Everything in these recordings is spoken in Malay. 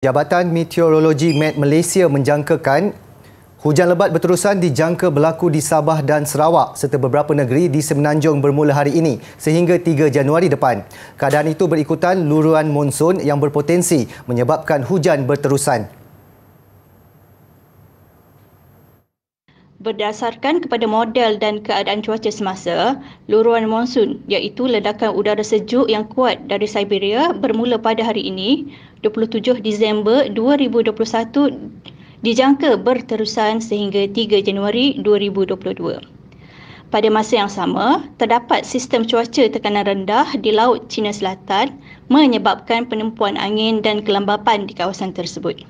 Jabatan Meteorologi Met Malaysia menjangkakan hujan lebat berterusan dijangka berlaku di Sabah dan Sarawak serta beberapa negeri di Semenanjung bermula hari ini sehingga 3 Januari depan. Keadaan itu berikutan luruan monsun yang berpotensi menyebabkan hujan berterusan. Berdasarkan kepada model dan keadaan cuaca semasa, luruan monsun iaitu ledakan udara sejuk yang kuat dari Siberia bermula pada hari ini, 27 Disember 2021 dijangka berterusan sehingga 3 Januari 2022. Pada masa yang sama, terdapat sistem cuaca tekanan rendah di Laut Cina Selatan menyebabkan penumpuan angin dan kelembapan di kawasan tersebut.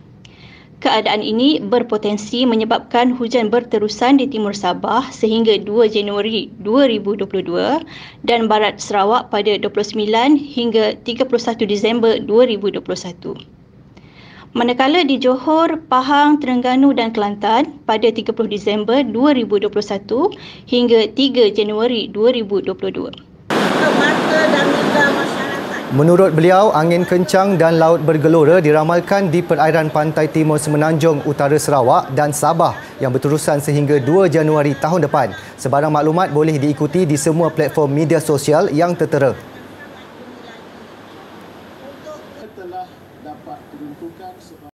Keadaan ini berpotensi menyebabkan hujan berterusan di Timur Sabah sehingga 2 Januari 2022 dan Barat Sarawak pada 29 hingga 31 Disember 2021. Manakala di Johor, Pahang, Terengganu dan Kelantan pada 30 Disember 2021 hingga 3 Januari 2022. Mata dan lidah Menurut beliau, angin kencang dan laut bergelora diramalkan di perairan pantai timur Semenanjung Utara Sarawak dan Sabah yang berterusan sehingga 2 Januari tahun depan. Sebarang maklumat boleh diikuti di semua platform media sosial yang tertera.